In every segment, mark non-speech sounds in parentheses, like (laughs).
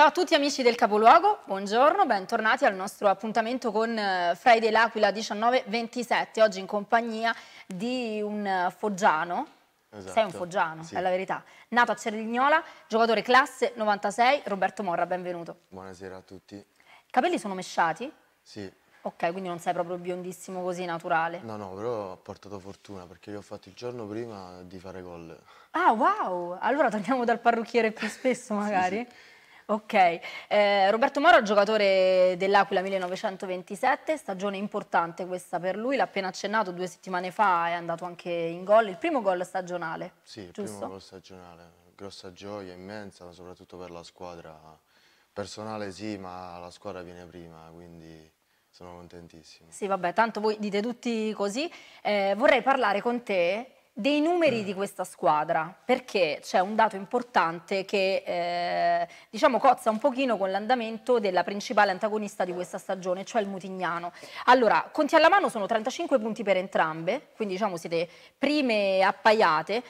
Ciao a tutti amici del Capoluogo, buongiorno, bentornati al nostro appuntamento con eh, Friday L'Aquila 1927, oggi in compagnia di un eh, foggiano, esatto. sei un foggiano, sì. è la verità, nato a Cerignola, giocatore classe 96, Roberto Morra, benvenuto. Buonasera a tutti. I capelli sono mesciati? Sì. Ok, quindi non sei proprio biondissimo così naturale. No, no, però ho portato fortuna perché io ho fatto il giorno prima di fare gol. Ah, wow! Allora torniamo dal parrucchiere più spesso magari. sì, sì. Ok, eh, Roberto Moro è giocatore dell'Aquila 1927, stagione importante questa per lui, l'ha appena accennato due settimane fa, è andato anche in gol, il primo gol stagionale. Sì, il primo gol stagionale, grossa gioia, immensa, soprattutto per la squadra. Personale sì, ma la squadra viene prima, quindi sono contentissimo. Sì, vabbè, tanto voi dite tutti così. Eh, vorrei parlare con te dei numeri di questa squadra, perché c'è un dato importante che eh, diciamo cozza un pochino con l'andamento della principale antagonista di questa stagione, cioè il Mutignano. Allora, conti alla mano sono 35 punti per entrambe, quindi diciamo siete prime appaiate,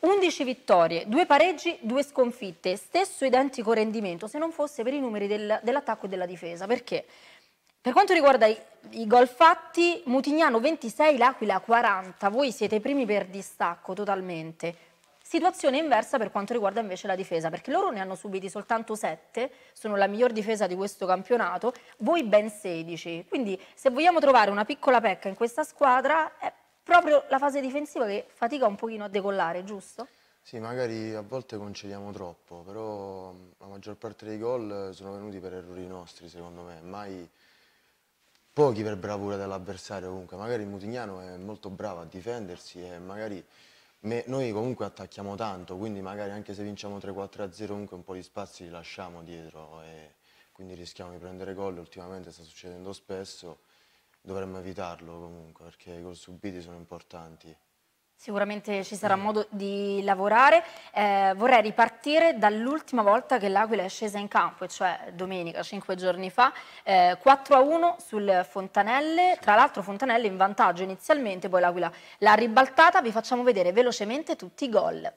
11 vittorie, 2 pareggi, 2 sconfitte, stesso identico rendimento se non fosse per i numeri del, dell'attacco e della difesa, perché per quanto riguarda i, i gol fatti, Mutignano 26, L'Aquila 40, voi siete i primi per distacco totalmente. Situazione inversa per quanto riguarda invece la difesa, perché loro ne hanno subiti soltanto 7, sono la miglior difesa di questo campionato, voi ben 16. Quindi se vogliamo trovare una piccola pecca in questa squadra è proprio la fase difensiva che fatica un pochino a decollare, giusto? Sì, magari a volte concediamo troppo, però mm, la maggior parte dei gol eh, sono venuti per errori nostri, secondo me, mai pochi per bravura dell'avversario comunque, magari il Mutignano è molto bravo a difendersi e magari me, noi comunque attacchiamo tanto, quindi magari anche se vinciamo 3-4-0 comunque un po' di spazi li lasciamo dietro e quindi rischiamo di prendere gol, ultimamente sta succedendo spesso, dovremmo evitarlo comunque perché i gol subiti sono importanti. Sicuramente ci sarà mm. modo di lavorare. Eh, vorrei ripartire partire dall'ultima volta che l'Aquila è scesa in campo, cioè domenica, cinque giorni fa, eh, 4 a 1 sul Fontanelle, tra l'altro Fontanelle in vantaggio inizialmente, poi l'Aquila l'ha ribaltata, vi facciamo vedere velocemente tutti i gol.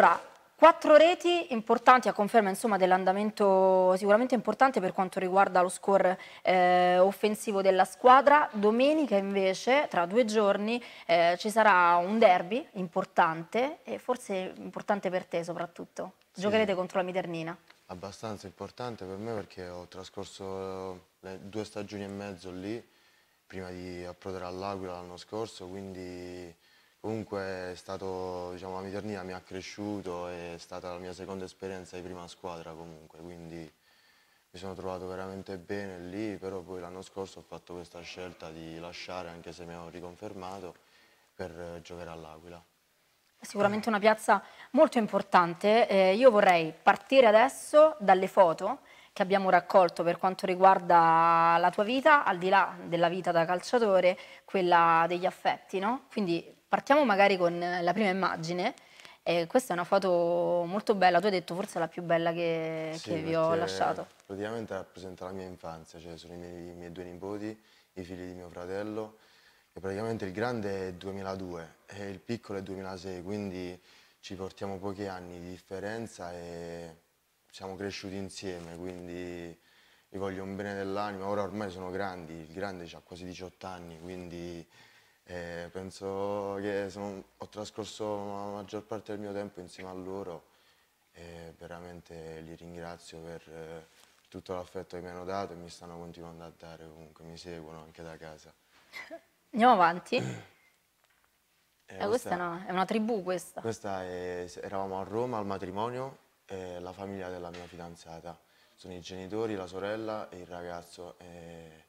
Allora, quattro reti importanti a conferma dell'andamento sicuramente importante per quanto riguarda lo score eh, offensivo della squadra. Domenica invece, tra due giorni, eh, ci sarà un derby importante e forse importante per te soprattutto. Giocherete sì. contro la Miternina. Abbastanza importante per me perché ho trascorso eh, due stagioni e mezzo lì prima di approdare all'Aquila l'anno scorso, quindi Comunque è stato, diciamo, la Miternina mi ha cresciuto, è stata la mia seconda esperienza di prima squadra comunque, quindi mi sono trovato veramente bene lì, però poi l'anno scorso ho fatto questa scelta di lasciare, anche se mi hanno riconfermato, per giocare all'Aquila. Sicuramente una piazza molto importante, eh, io vorrei partire adesso dalle foto che abbiamo raccolto per quanto riguarda la tua vita, al di là della vita da calciatore, quella degli affetti, no? Quindi Partiamo magari con la prima immagine. Eh, questa è una foto molto bella, tu hai detto forse la più bella che, sì, che vi ho lasciato. Praticamente rappresenta la mia infanzia, cioè sono i miei, i miei due nipoti, i figli di mio fratello e praticamente il grande è 2002 e il piccolo è 2006, quindi ci portiamo pochi anni di differenza e siamo cresciuti insieme, quindi gli voglio un bene dell'anima. Ora ormai sono grandi, il grande ha quasi 18 anni, quindi e eh, penso che sono, ho trascorso la maggior parte del mio tempo insieme a loro e veramente li ringrazio per eh, tutto l'affetto che mi hanno dato e mi stanno continuando a dare comunque, mi seguono anche da casa. (laughs) Andiamo avanti. Eh, eh, questa, è una, è una tribù questa. Questa è, eravamo a Roma al matrimonio, eh, la famiglia della mia fidanzata. Sono i genitori, la sorella e il ragazzo. Eh,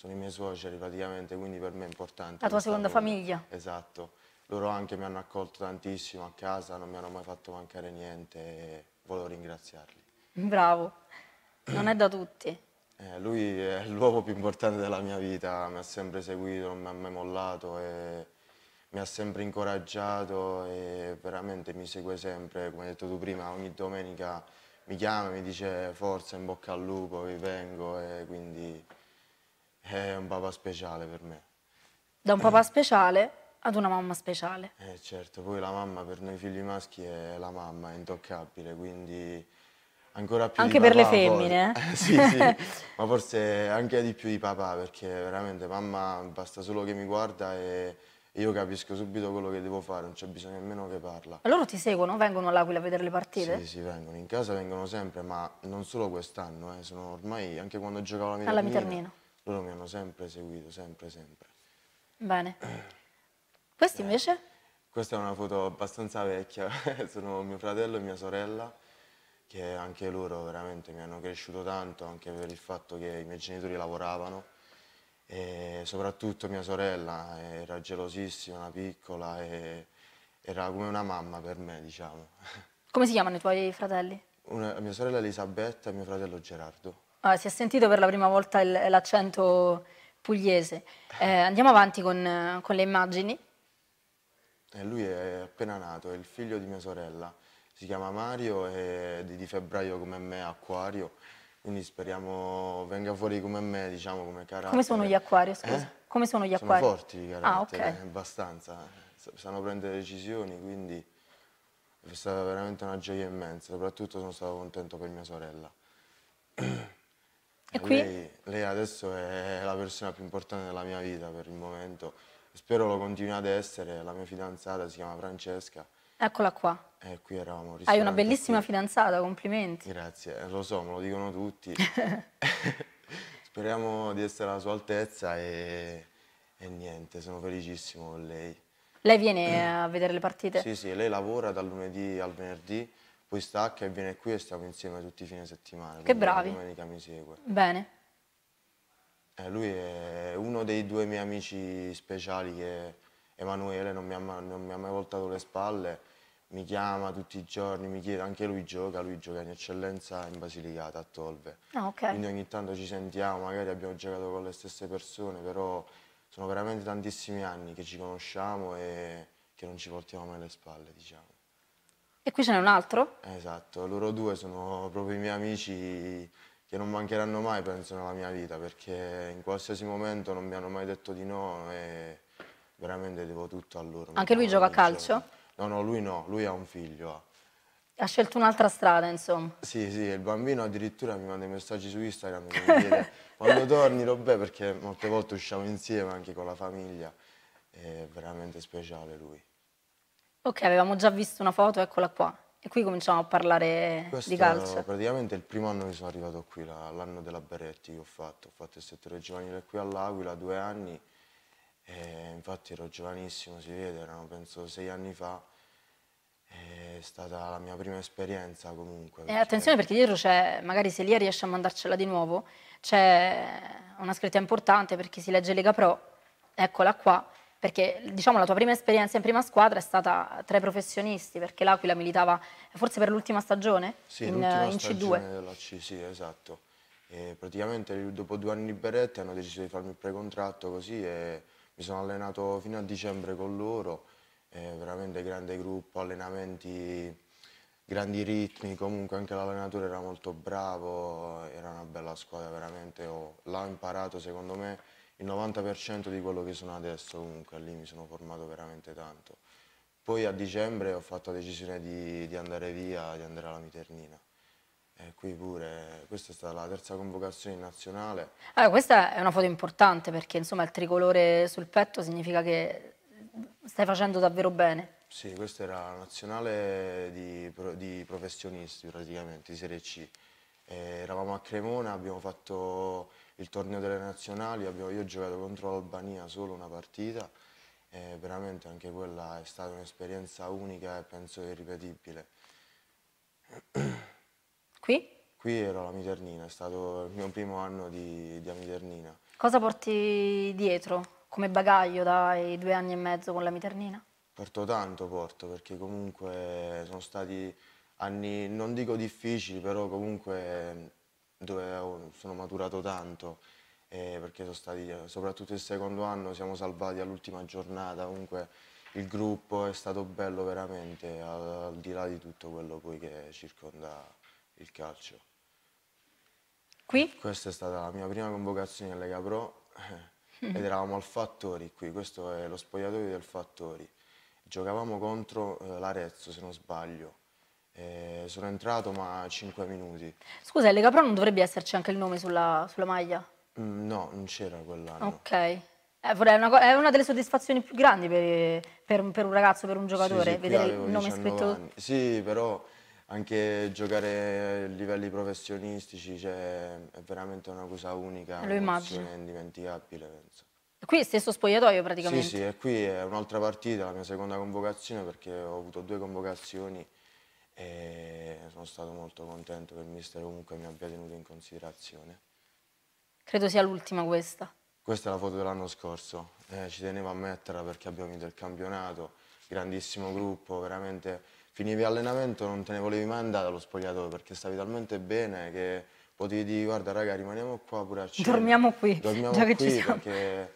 sono i miei suoceri praticamente, quindi per me è importante. La tua seconda loro. famiglia. Esatto. Loro anche mi hanno accolto tantissimo a casa, non mi hanno mai fatto mancare niente e volevo ringraziarli. Bravo, non è da tutti. (clears throat) Eh, lui è l'uomo più importante della mia vita, mi ha sempre seguito, non mi ha mai mollato e mi ha sempre incoraggiato e veramente mi segue sempre, come hai detto tu prima, ogni domenica mi chiama mi dice forza, in bocca al lupo, vi vengo e quindi è un papà speciale per me. Da un papà eh. speciale ad una mamma speciale. Eh certo, poi la mamma per noi figli maschi è la mamma, è intoccabile, quindi ancora più Anche per le femmine. Eh, (laughs) sì, sì, (laughs) ma forse anche di più di papà, perché veramente mamma basta solo che mi guarda e io capisco subito quello che devo fare, non c'è bisogno nemmeno che parla. Loro ti seguono? Vengono all'Aquila a vedere le partite? Sì, sì, vengono. In casa vengono sempre, ma non solo quest'anno, eh, sono ormai anche quando giocavo alla Milanino. Alla Milanino loro mi hanno sempre seguito, sempre, sempre. Bene. Questi invece? Eh, questa è una foto abbastanza vecchia, (laughs) sono mio fratello e mia sorella, che anche loro veramente mi hanno cresciuto tanto, anche per il fatto che i miei genitori lavoravano e soprattutto mia sorella era gelosissima, piccola e era come una mamma per me, diciamo. Come si chiamano i tuoi fratelli? Una, mia sorella Elisabetta e mio fratello Gerardo. Ah, si è sentito per la prima volta l'accento pugliese. Eh, andiamo avanti con, con le immagini. E eh, lui è appena nato, è il figlio di mia sorella. Si chiama Mario e di febbraio come me acquario. Quindi speriamo venga fuori come me, diciamo, come carattere. Come sono gli acquari, scusa? Eh? Come sono gli acquari? Sono forti i ah, caratteri, ah, okay. Eh, abbastanza. Sanno prendere decisioni, quindi è stata veramente una gioia immensa. Soprattutto sono stato contento per mia sorella. (clears throat) E qui? Lei, lei adesso è la persona più importante della mia vita per il momento. Spero lo continui ad essere. La mia fidanzata si chiama Francesca. Eccola qua. E eh, qui eravamo Hai una bellissima qui. fidanzata, complimenti. Grazie, eh, lo so, me lo dicono tutti. (laughs) (laughs) Speriamo di essere alla sua altezza e, e niente, sono felicissimo con lei. Lei viene (clears throat) a vedere le partite? Sì, sì, lei lavora dal lunedì al venerdì poi stacca e viene qui e stiamo insieme tutti i fine settimana. Che bravi. domenica mi segue. Bene. Eh, lui è uno dei due miei amici speciali che Emanuele non mi, ha, non mi ha mai voltato le spalle, mi chiama tutti i giorni, mi chiede, anche lui gioca, lui gioca in eccellenza in Basilicata a Tolve. Ah, ok. Quindi ogni tanto ci sentiamo, magari abbiamo giocato con le stesse persone, però sono veramente tantissimi anni che ci conosciamo e che non ci portiamo mai le spalle, diciamo. E qui ce n'è un altro? Esatto, loro due sono proprio i miei amici che non mancheranno mai, penso, nella mia vita, perché in qualsiasi momento non mi hanno mai detto di no e veramente devo tutto a loro. Anche lui gioca a calcio? No, no, lui no, lui ha un figlio, ha. scelto un'altra strada, insomma. Sì, sì, il bambino addirittura mi manda i messaggi su Instagram per dire (laughs) quando torni, Robè, perché molte volte usciamo insieme anche con la famiglia. È veramente speciale lui. Ok, avevamo già visto una foto, eccola qua. E qui cominciamo a parlare Questo di calcio. praticamente il primo anno che sono arrivato qui, l'anno della Berretti che ho fatto. Ho fatto il settore giovanile qui all'Aquila, due anni. infatti ero giovanissimo, si vede, erano penso sei anni fa. È stata la mia prima esperienza comunque. E attenzione perché dietro c'è, magari se Lia riesce a mandarcela di nuovo, c'è una scritta importante perché si legge Lega Pro, eccola qua, perché diciamo, la tua prima esperienza in prima squadra è stata tra i professionisti, perché l'Aquila militava forse per l'ultima stagione sì, in, l'ultima in stagione C2. Della C, sì, esatto. E praticamente dopo due anni di Berretti hanno deciso di farmi il precontratto così e mi sono allenato fino a dicembre con loro, e veramente grande gruppo, allenamenti, grandi ritmi, comunque anche l'allenatore era molto bravo, era una bella squadra veramente, oh, l'ha imparato secondo me il 90% di quello che sono adesso comunque, lì mi sono formato veramente tanto. Poi a dicembre ho fatto la decisione di, di andare via, di andare alla Miternina. E qui pure, questa è stata la terza convocazione nazionale. Allora, questa è una foto importante perché insomma il tricolore sul petto significa che stai facendo davvero bene. Sì, questa era la nazionale di, di professionisti praticamente, di Serie C. E eravamo a Cremona, abbiamo fatto il torneo delle nazionali, abbiamo, io ho giocato contro l'Albania solo una partita e veramente anche quella è stata un'esperienza unica e penso irripetibile. Qui? Qui ero la Miternina, è stato il mio primo anno di, di Amiternina. Cosa porti dietro come bagaglio dai due anni e mezzo con la Miternina? Porto tanto, porto, perché comunque sono stati anni, non dico difficili, però comunque dove sono maturato tanto, eh, perché sono stati, soprattutto il secondo anno, siamo salvati all'ultima giornata, comunque il gruppo è stato bello veramente, al, al di là di tutto quello che circonda il calcio. Qui? Questa è stata la mia prima convocazione in Lega Pro eh, ed eravamo al Fattori qui, questo è lo spogliatoio del Fattori. Giocavamo contro eh, l'Arezzo se non sbaglio eh, sono entrato ma 5 minuti. Scusa, il Lega Pro non dovrebbe esserci anche il nome sulla, sulla maglia? Mm, no, non c'era quell'anno. Ok. è, eh, una, è, una, delle soddisfazioni più grandi per, per, per un ragazzo, per un giocatore, sì, sì, vedere il nome scritto. Anni. Sì, però anche giocare a livelli professionistici cioè, è veramente una cosa unica, Lo un'azione indimenticabile, penso. Qui stesso spogliatoio praticamente? Sì, sì, e qui è un'altra partita, la mia seconda convocazione perché ho avuto due convocazioni e sono stato molto contento che il mister comunque mi abbia tenuto in considerazione. Credo sia l'ultima questa. Questa è la foto dell'anno scorso, eh, ci tenevo a metterla perché abbiamo vinto il campionato, grandissimo gruppo, veramente finivi l'allenamento non te ne volevi mai andare allo spogliatoio perché stavi talmente bene che potevi dire guarda raga rimaniamo qua pure a cena. Dormiamo qui, Dormiamo già qui che ci siamo. Perché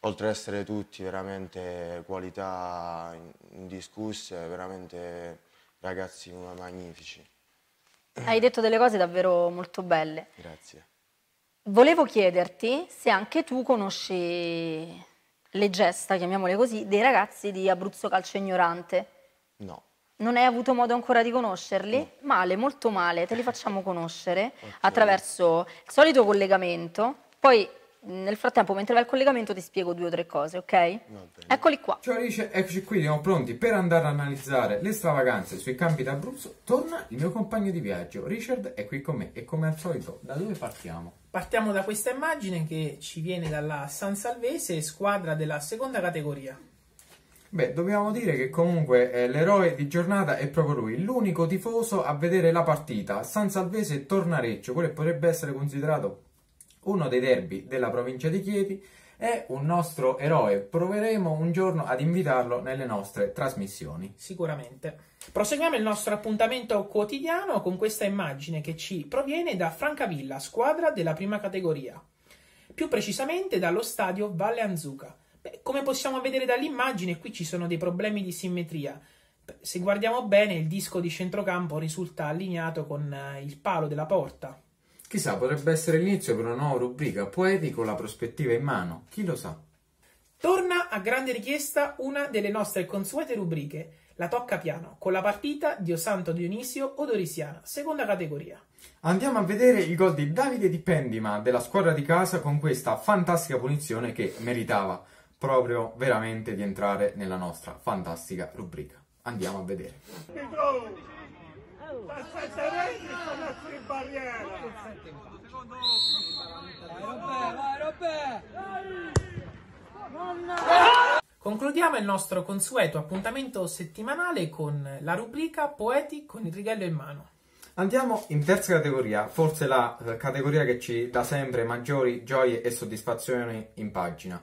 oltre ad essere tutti veramente qualità indiscusse, veramente ragazzi magnifici. Hai detto delle cose davvero molto belle. Grazie. Volevo chiederti se anche tu conosci le gesta, chiamiamole così, dei ragazzi di Abruzzo Calcio Ignorante. No. Non hai avuto modo ancora di conoscerli? No. Male, molto male, te li facciamo conoscere (laughs) okay. attraverso il solito collegamento, poi nel frattempo, mentre vai al collegamento, ti spiego due o tre cose, ok? Eccoli qua. Ciao Alice, eccoci qui, siamo pronti per andare ad analizzare le stravaganze sui campi d'Abruzzo. Torna il mio compagno di viaggio, Richard, è qui con me e come al solito, da dove partiamo? Partiamo da questa immagine che ci viene dalla San Salvese, squadra della seconda categoria. Beh, dobbiamo dire che comunque eh, l'eroe di giornata è proprio lui, l'unico tifoso a vedere la partita. San Salvese e Tornareccio, quello che potrebbe essere considerato uno dei derby della provincia di Chieti, è un nostro eroe. Proveremo un giorno ad invitarlo nelle nostre trasmissioni. Sicuramente. Proseguiamo il nostro appuntamento quotidiano con questa immagine che ci proviene da Francavilla, squadra della prima categoria, più precisamente dallo stadio Valle Anzuca. Beh, come possiamo vedere dall'immagine, qui ci sono dei problemi di simmetria. Se guardiamo bene, il disco di centrocampo risulta allineato con eh, il palo della porta. Chissà, potrebbe essere l'inizio per una nuova rubrica Poeti con la prospettiva in mano, chi lo sa. Torna a grande richiesta una delle nostre consuete rubriche, la tocca piano, con la partita Dio Santo Dionisio Odorisiana, seconda categoria. Andiamo a vedere il gol di Davide Di Pendima della squadra di casa con questa fantastica punizione che meritava proprio veramente di entrare nella nostra fantastica rubrica. Andiamo a vedere. Perfettamente con la in barriera! Vai Robè, vai Robè! Concludiamo il nostro consueto appuntamento settimanale con la rubrica Poeti con il righello in mano. Andiamo in terza categoria, forse la eh, categoria che ci dà sempre maggiori gioie e soddisfazioni in pagina.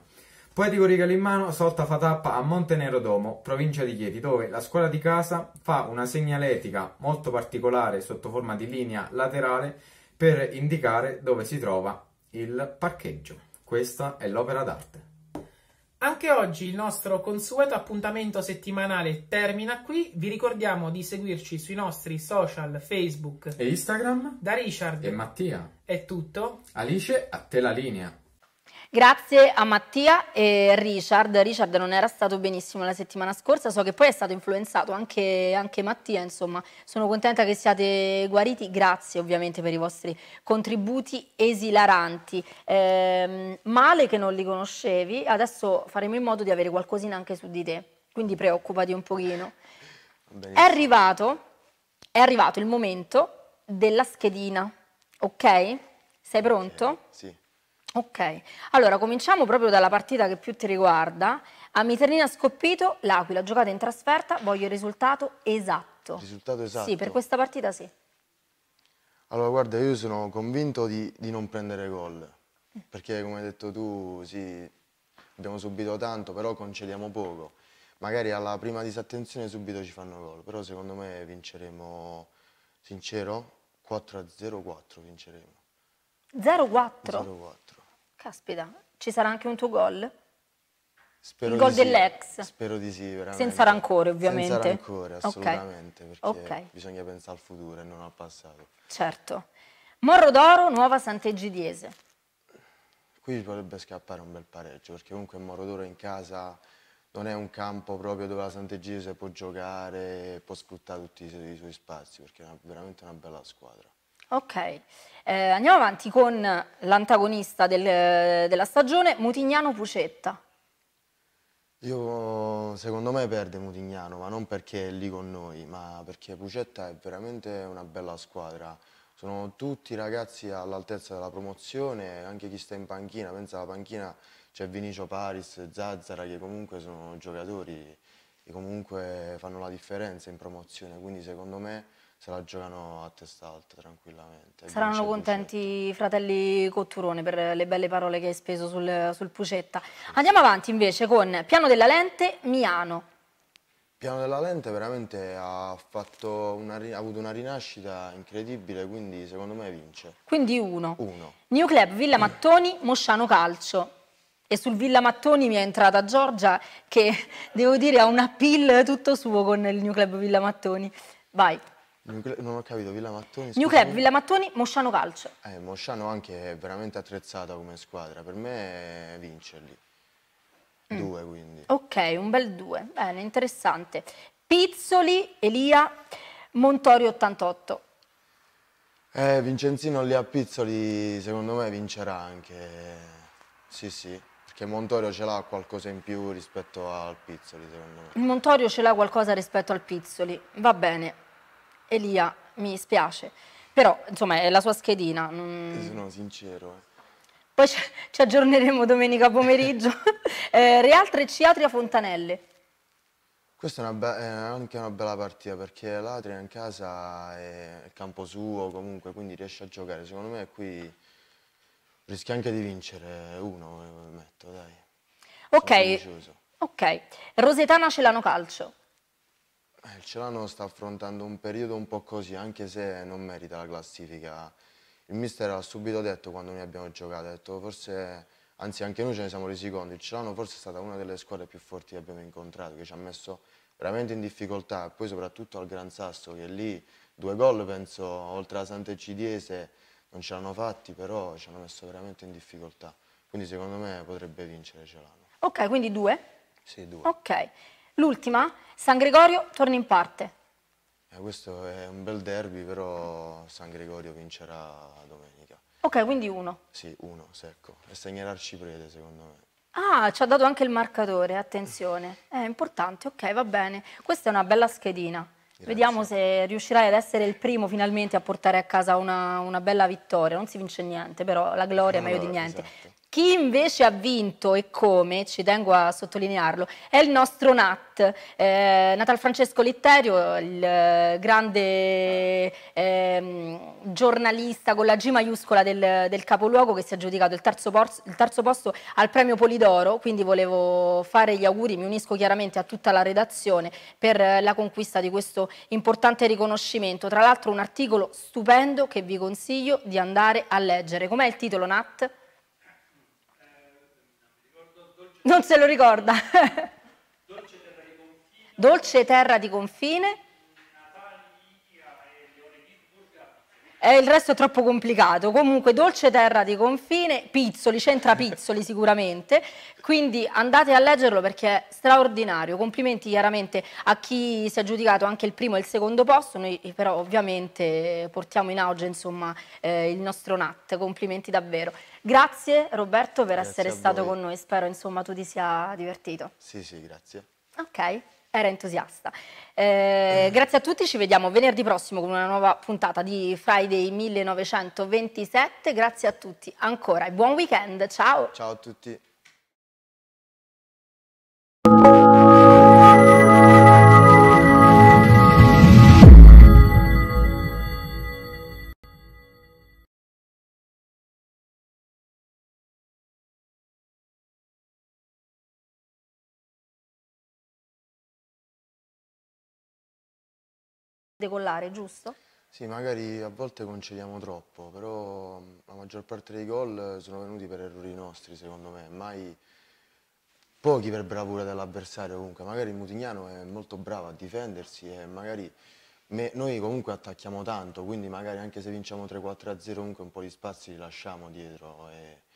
Poetico regalo in mano, solta fa tappa a Montenero Domo, provincia di Chieti, dove la scuola di casa fa una segnaletica molto particolare sotto forma di linea laterale per indicare dove si trova il parcheggio. Questa è l'opera d'arte. Anche oggi il nostro consueto appuntamento settimanale termina qui. Vi ricordiamo di seguirci sui nostri social Facebook e Instagram. Da Richard e Mattia. È tutto. Alice, a te la linea. Grazie a Mattia e Richard. Richard non era stato benissimo la settimana scorsa, so che poi è stato influenzato anche, anche Mattia, insomma. Sono contenta che siate guariti, grazie ovviamente per i vostri contributi esilaranti. Eh, male che non li conoscevi, adesso faremo in modo di avere qualcosina anche su di te, quindi preoccupati un pochino. Benissimo. È arrivato, è arrivato il momento della schedina, ok? Sei pronto? Eh, sì. Ok, allora cominciamo proprio dalla partita che più ti riguarda. A Miternina Scoppito, l'Aquila, giocata in trasferta, voglio il risultato esatto. Risultato esatto? Sì, per questa partita sì. Allora guarda, io sono convinto di, di non prendere gol, mm. perché come hai detto tu, sì, abbiamo subito tanto, però concediamo poco. Magari alla prima disattenzione subito ci fanno gol, però secondo me vinceremo, sincero, 4-0-4 vinceremo. 0-4? 0-4. Caspita, ci sarà anche un tuo gol? Spero il gol dell'ex? Spero di sì, veramente. Senza rancore, ovviamente. Senza rancore, assolutamente, okay. perché okay. bisogna pensare al futuro e non al passato. Certo. Morro d'Oro, Nuova Sant'Egidiese. Qui potrebbe scappare un bel pareggio, perché comunque Morro d'Oro in casa non è un campo proprio dove la Sant'Egidiese può giocare, può sfruttare tutti i, i suoi spazi, perché è una, veramente una bella squadra. Ok, eh, andiamo avanti con l'antagonista del, della stagione, Mutignano Pucetta. Io secondo me perde Mutignano, ma non perché è lì con noi, ma perché Pucetta è veramente una bella squadra. Sono tutti ragazzi all'altezza della promozione, anche chi sta in panchina, pensa alla panchina c'è Vinicio Paris, Zazzara che comunque sono giocatori che comunque fanno la differenza in promozione, quindi secondo me se la giocano a testa alta tranquillamente. Saranno contenti i fratelli Cotturone per le belle parole che hai speso sul, sul Pucetta. Andiamo avanti invece con Piano della Lente, Miano. Piano della Lente veramente ha, una, ha avuto una rinascita incredibile, quindi secondo me vince. Quindi uno. Uno. New Club, Villa Mattoni, Mosciano Calcio. E sul Villa Mattoni mi è entrata Giorgia che, devo dire, ha un appeal tutto suo con il New Club Villa Mattoni. Vai. Non ho capito, Villa Mattoni. New Club, Villa Mattoni, Mosciano Calcio. Eh, Mosciano anche è veramente attrezzata come squadra. Per me vince lì. Mm. Due quindi. Ok, un bel due. Bene, interessante. Pizzoli, Elia, Montori 88. Eh, Vincenzino lì a Pizzoli secondo me vincerà anche. Sì, sì. Perché Montorio ce l'ha qualcosa in più rispetto al Pizzoli, secondo me. Montorio ce l'ha qualcosa rispetto al Pizzoli. Va bene. Elia, mi spiace. Però, insomma, è la sua schedina. Mm. Eh, Sono sincero. Eh. Poi ci, ci aggiorneremo domenica pomeriggio. (laughs) eh, Real Atria Fontanelle. Questa è, una è anche una bella partita perché l'Atria in casa è il campo suo comunque, quindi riesce a giocare. Secondo me qui rischia anche di vincere uno, eh, metto, dai. Ok, ok. Rosetana Celano Calcio. Eh, il Celano sta affrontando un periodo un po' così, anche se non merita la classifica. Il mister ha subito detto quando noi abbiamo giocato, ha detto forse, anzi anche noi ce ne siamo resi conto, il Celano forse è stata una delle squadre più forti che abbiamo incontrato, che ci ha messo veramente in difficoltà, poi soprattutto al Gran Sasso, che lì due gol penso, oltre alla Sant'Ecidiese, non ce l'hanno fatti, però ci hanno messo veramente in difficoltà. Quindi secondo me potrebbe vincere Celano. Ok, quindi due? Sì, due. Ok. L'ultima, San Gregorio torna in parte. Eh, questo è un bel derby, però San Gregorio vincerà domenica. Ok, quindi uno. Sì, uno, secco. E segnerà il secondo me. Ah, ci ha dato anche il marcatore, attenzione. È importante, ok, va bene. Questa è una bella schedina. Grazie. Vediamo se riuscirai ad essere il primo finalmente a portare a casa una, una bella vittoria. Non si vince niente, però la gloria è meglio di niente. Esatto. Chi invece ha vinto e come, ci tengo a sottolinearlo, è il nostro Nat, eh, Natal Francesco Litterio, il eh, grande eh, giornalista con la G maiuscola del, del, capoluogo che si è aggiudicato il terzo, il terzo, posto al premio Polidoro, quindi volevo fare gli auguri, mi unisco chiaramente a tutta la redazione per la conquista di questo importante riconoscimento. Tra l'altro un articolo stupendo che vi consiglio di andare a leggere. Com'è il titolo Nat? Non se lo ricorda. Dolce terra di confine. Dolce terra di confine. È il resto è troppo complicato. Comunque, dolce terra di confine, Pizzoli, centra Pizzoli (laughs) sicuramente. Quindi andate a leggerlo perché è straordinario. Complimenti chiaramente a chi si è aggiudicato anche il primo e il secondo posto. Noi eh, però ovviamente eh, portiamo in auge insomma, eh, il nostro NAT. Complimenti davvero. Grazie Roberto per grazie essere stato con noi, spero insomma tu ti sia divertito. Sì, sì, grazie. Ok, era entusiasta. Eh, eh. grazie a tutti, ci vediamo venerdì prossimo con una nuova puntata di Friday 1927. Grazie a tutti ancora e buon weekend, ciao! Ciao a tutti! decollare, giusto? Sì, magari a volte concediamo troppo, però mm, la maggior parte dei gol sono venuti per errori nostri, secondo me, mai pochi per bravura dell'avversario comunque. Magari il Mutignano è molto bravo a difendersi e magari me, noi comunque attacchiamo tanto, quindi magari anche se vinciamo 3-4-0 comunque un po' di spazi li lasciamo dietro. E